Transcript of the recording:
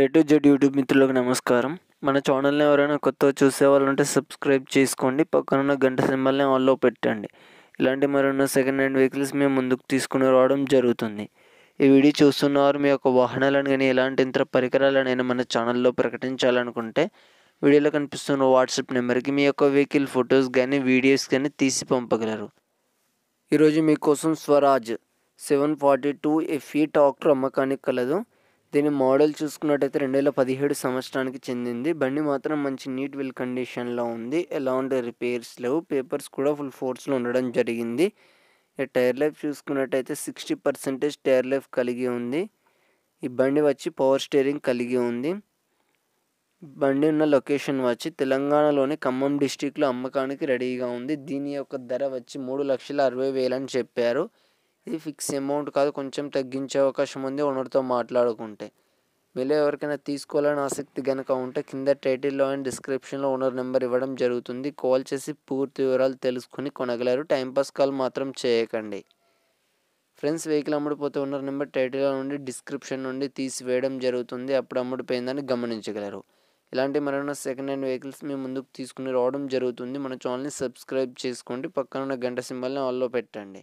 A to Z YouTube మిత్రులకు నమస్కారం మన ఛానల్ని ఎవరైనా కొత్త చూసే వాళ్ళు ఉంటే సబ్స్క్రైబ్ చేసుకోండి ఉన్న గంట సింబల్ని ఆన్లో పెట్టండి ఇలాంటి మరెన్నో సెకండ్ హ్యాండ్ వెహికల్స్ మేము ముందుకు తీసుకుని రావడం జరుగుతుంది ఈ వీడియో చూస్తున్నవారు మీ యొక్క వాహనాలను కానీ ఎలాంటి ఇతర పరికరాలనైనా మన ఛానల్లో ప్రకటించాలనుకుంటే వీడియోలో కనిపిస్తున్న వాట్సాప్ నెంబర్కి మీ యొక్క వెహికల్ ఫొటోస్ కానీ వీడియోస్ కానీ తీసి పంపగలరు ఈరోజు మీకోసం Swaraj seven forty two FE tractor e అమ్మకానికి కలదు దీని మోడల్ చూసుకున్నట్టయితే రెండు వేల పదిహేడు సంవత్సరానికి చెందింది బండి మాత్రం మంచి నీట్ వెల్ కండిషన్లో ఉంది ఎలాంటి రిపేర్స్ లేవు పేపర్స్ కూడా ఫుల్ ఫోర్స్లో ఉండడం జరిగింది టైర్ లైఫ్ చూసుకున్నట్టయితే సిక్స్టీ పర్సెంటేజ్ టైర్ లైఫ్ కలిగి ఉంది ఈ బండి వచ్చి పవర్ స్టీరింగ్ కలిగి ఉంది బండి ఉన్న లొకేషన్ వచ్చి తెలంగాణలోని ఖమ్మం డిస్టిక్లో అమ్మకానికి రెడీగా ఉంది దీని యొక్క ధర వచ్చి మూడు లక్షల అరవై వేలు అని చెప్పారు ఇది ఫిక్స్ అమౌంట్ కాదు కొంచెం తగ్గించే అవకాశం ఉంది ఓనర్తో మాట్లాడుకుంటే మీలో ఎవరికైనా తీసుకోవాలని ఆసక్తి కనుక ఉంటే కింద టైటిల్లో అండ్ డిస్క్రిప్షన్లో ఓనర్ నెంబర్ ఇవ్వడం జరుగుతుంది కాల్ చేసి పూర్తి వివరాలు తెలుసుకుని కొనగలరు టైంపాస్ కాల్ మాత్రం చేయకండి ఫ్రెండ్స్ వెహికల్ అమ్ముడిపోతే ఓనర్ నెంబర్ టైటిల్లో నుండి డిస్క్రిప్షన్ నుండి తీసివేయడం జరుగుతుంది అప్పుడు అమ్ముడిపోయిందని గమనించగలరు ఇలాంటి మరెన్నో సెకండ్ హ్యాండ్ వెహికల్స్ మీ ముందుకు తీసుకుని రావడం జరుగుతుంది మన ఛానల్ని సబ్స్క్రైబ్ చేసుకోండి పక్కన ఉన్న గంట సింబల్ని ఆల్లో పెట్టండి